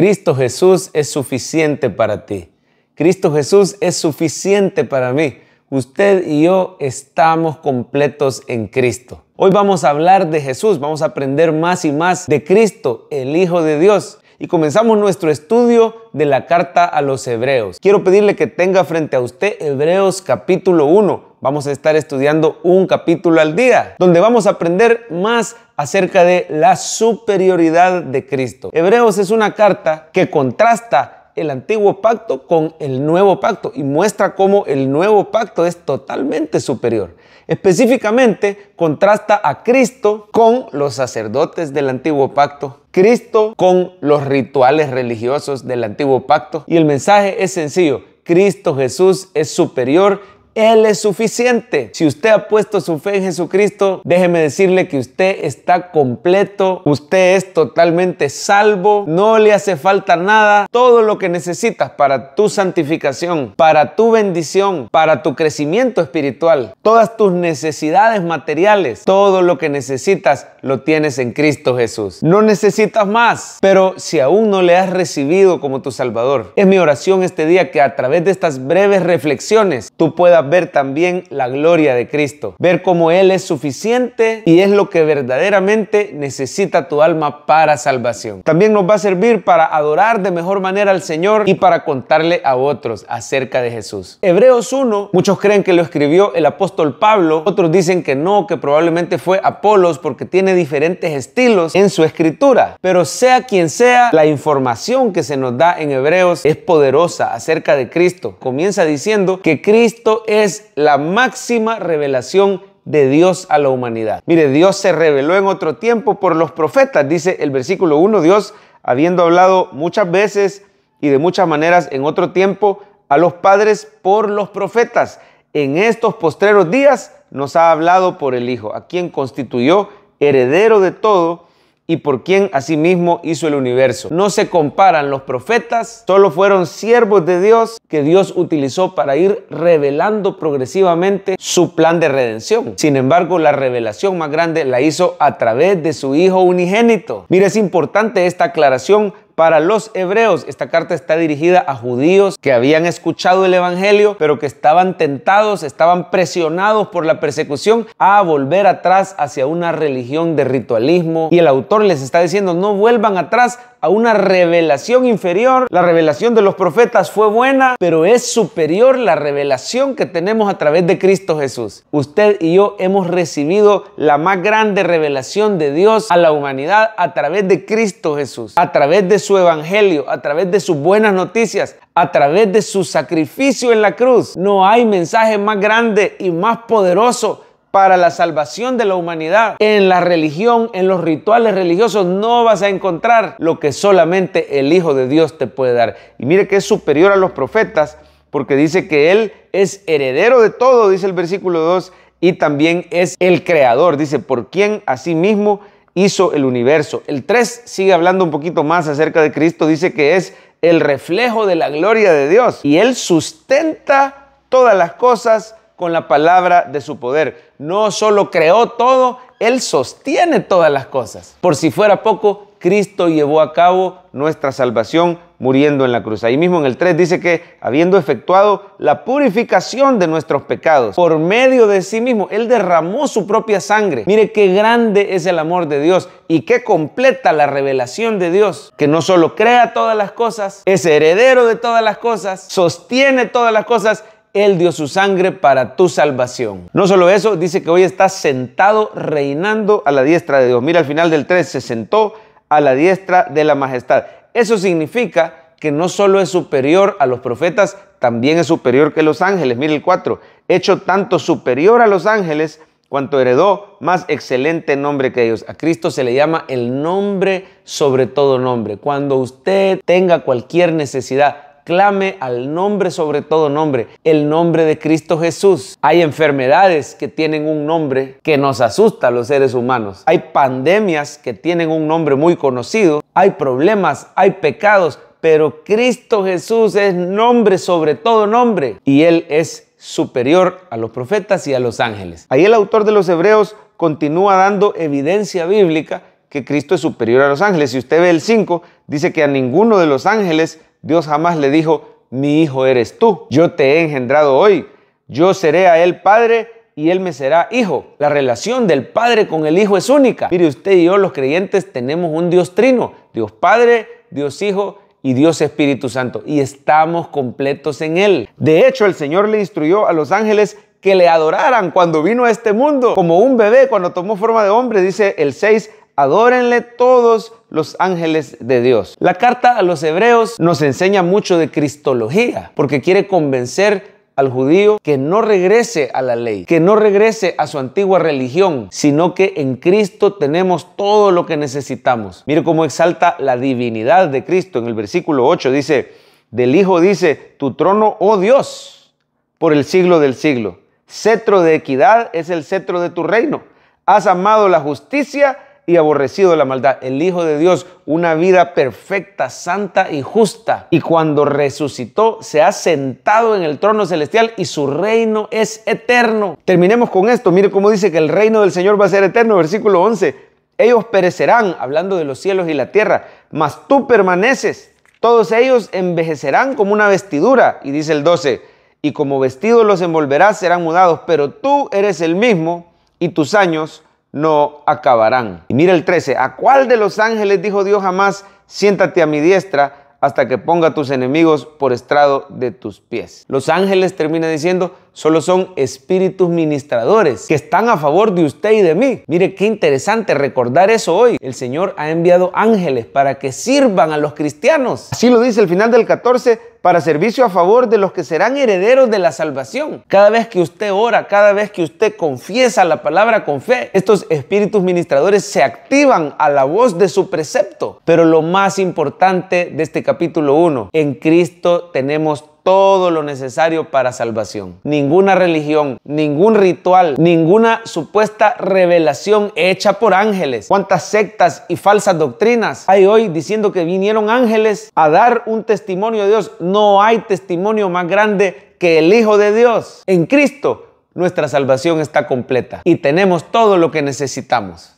Cristo Jesús es suficiente para ti. Cristo Jesús es suficiente para mí. Usted y yo estamos completos en Cristo. Hoy vamos a hablar de Jesús, vamos a aprender más y más de Cristo, el Hijo de Dios. Y comenzamos nuestro estudio de la carta a los hebreos. Quiero pedirle que tenga frente a usted Hebreos capítulo 1 vamos a estar estudiando un capítulo al día, donde vamos a aprender más acerca de la superioridad de Cristo. Hebreos es una carta que contrasta el antiguo pacto con el nuevo pacto y muestra cómo el nuevo pacto es totalmente superior. Específicamente contrasta a Cristo con los sacerdotes del antiguo pacto, Cristo con los rituales religiosos del antiguo pacto y el mensaje es sencillo, Cristo Jesús es superior él es suficiente. Si usted ha puesto su fe en Jesucristo, déjeme decirle que usted está completo, usted es totalmente salvo, no le hace falta nada, todo lo que necesitas para tu santificación, para tu bendición, para tu crecimiento espiritual, todas tus necesidades materiales, todo lo que necesitas lo tienes en Cristo Jesús. No necesitas más, pero si aún no le has recibido como tu Salvador, es mi oración este día que a través de estas breves reflexiones tú puedas ver también la gloria de Cristo, ver cómo Él es suficiente y es lo que verdaderamente necesita tu alma para salvación. También nos va a servir para adorar de mejor manera al Señor y para contarle a otros acerca de Jesús. Hebreos 1, muchos creen que lo escribió el apóstol Pablo, otros dicen que no, que probablemente fue Apolos porque tiene diferentes estilos en su escritura. Pero sea quien sea, la información que se nos da en Hebreos es poderosa acerca de Cristo. Comienza diciendo que Cristo es la máxima revelación de Dios a la humanidad. Mire, Dios se reveló en otro tiempo por los profetas, dice el versículo 1, Dios habiendo hablado muchas veces y de muchas maneras en otro tiempo a los padres por los profetas. En estos postreros días nos ha hablado por el Hijo, a quien constituyó heredero de todo y por quien asimismo hizo el universo. No se comparan los profetas, solo fueron siervos de Dios que Dios utilizó para ir revelando progresivamente su plan de redención. Sin embargo, la revelación más grande la hizo a través de su Hijo unigénito. Mira, es importante esta aclaración para los hebreos. Esta carta está dirigida a judíos que habían escuchado el Evangelio, pero que estaban tentados, estaban presionados por la persecución a volver atrás hacia una religión de ritualismo. Y el autor les está diciendo, no vuelvan atrás a una revelación inferior. La revelación de los profetas fue buena, pero es superior la revelación que tenemos a través de Cristo Jesús. Usted y yo hemos recibido la más grande revelación de Dios a la humanidad a través de Cristo Jesús, a través de su evangelio, a través de sus buenas noticias, a través de su sacrificio en la cruz. No hay mensaje más grande y más poderoso para la salvación de la humanidad. En la religión, en los rituales religiosos, no vas a encontrar lo que solamente el Hijo de Dios te puede dar. Y mire que es superior a los profetas, porque dice que Él es heredero de todo, dice el versículo 2, y también es el creador, dice, por quien a sí mismo hizo el universo. El 3 sigue hablando un poquito más acerca de Cristo, dice que es el reflejo de la gloria de Dios y Él sustenta todas las cosas con la palabra de su poder. No solo creó todo, Él sostiene todas las cosas. Por si fuera poco, Cristo llevó a cabo nuestra salvación muriendo en la cruz. Ahí mismo en el 3 dice que habiendo efectuado la purificación de nuestros pecados por medio de sí mismo, Él derramó su propia sangre. Mire qué grande es el amor de Dios y qué completa la revelación de Dios, que no solo crea todas las cosas, es heredero de todas las cosas, sostiene todas las cosas él dio su sangre para tu salvación. No solo eso, dice que hoy está sentado reinando a la diestra de Dios. Mira al final del 3, se sentó a la diestra de la majestad. Eso significa que no solo es superior a los profetas, también es superior que los ángeles. Mira el 4, hecho tanto superior a los ángeles cuanto heredó más excelente nombre que ellos. A Cristo se le llama el nombre sobre todo nombre. Cuando usted tenga cualquier necesidad, clame al nombre sobre todo nombre, el nombre de Cristo Jesús. Hay enfermedades que tienen un nombre que nos asusta a los seres humanos. Hay pandemias que tienen un nombre muy conocido. Hay problemas, hay pecados, pero Cristo Jesús es nombre sobre todo nombre y Él es superior a los profetas y a los ángeles. Ahí el autor de los Hebreos continúa dando evidencia bíblica que Cristo es superior a los ángeles. Si usted ve el 5, dice que a ninguno de los ángeles Dios jamás le dijo, mi hijo eres tú, yo te he engendrado hoy, yo seré a él padre y él me será hijo. La relación del Padre con el Hijo es única. Mire, usted y yo los creyentes tenemos un Dios trino, Dios Padre, Dios Hijo y Dios Espíritu Santo, y estamos completos en Él. De hecho, el Señor le instruyó a los ángeles que le adoraran cuando vino a este mundo, como un bebé cuando tomó forma de hombre, dice el 6, Adórenle todos los ángeles de Dios. La carta a los hebreos nos enseña mucho de cristología, porque quiere convencer al judío que no regrese a la ley, que no regrese a su antigua religión, sino que en Cristo tenemos todo lo que necesitamos. Mire cómo exalta la divinidad de Cristo. En el versículo 8 dice, del Hijo dice, tu trono, oh Dios, por el siglo del siglo. Cetro de equidad es el cetro de tu reino. Has amado la justicia y aborrecido la maldad, el Hijo de Dios, una vida perfecta, santa y justa. Y cuando resucitó, se ha sentado en el trono celestial y su reino es eterno. Terminemos con esto. Mire cómo dice que el reino del Señor va a ser eterno, versículo 11. Ellos perecerán, hablando de los cielos y la tierra, mas tú permaneces. Todos ellos envejecerán como una vestidura. Y dice el 12, y como vestido los envolverás serán mudados, pero tú eres el mismo y tus años no acabarán. Y mira el 13, ¿a cuál de los ángeles dijo Dios jamás, siéntate a mi diestra hasta que ponga tus enemigos por estrado de tus pies? Los ángeles termina diciendo, solo son espíritus ministradores que están a favor de usted y de mí. Mire qué interesante recordar eso hoy. El Señor ha enviado ángeles para que sirvan a los cristianos. Así lo dice el final del 14, para servicio a favor de los que serán herederos de la salvación. Cada vez que usted ora, cada vez que usted confiesa la palabra con fe, estos espíritus ministradores se activan a la voz de su precepto. Pero lo más importante de este capítulo 1, en Cristo tenemos todo lo necesario para salvación. Ninguna religión, ningún ritual, ninguna supuesta revelación hecha por ángeles. ¿Cuántas sectas y falsas doctrinas hay hoy diciendo que vinieron ángeles a dar un testimonio de Dios? No hay testimonio más grande que el Hijo de Dios. En Cristo nuestra salvación está completa y tenemos todo lo que necesitamos.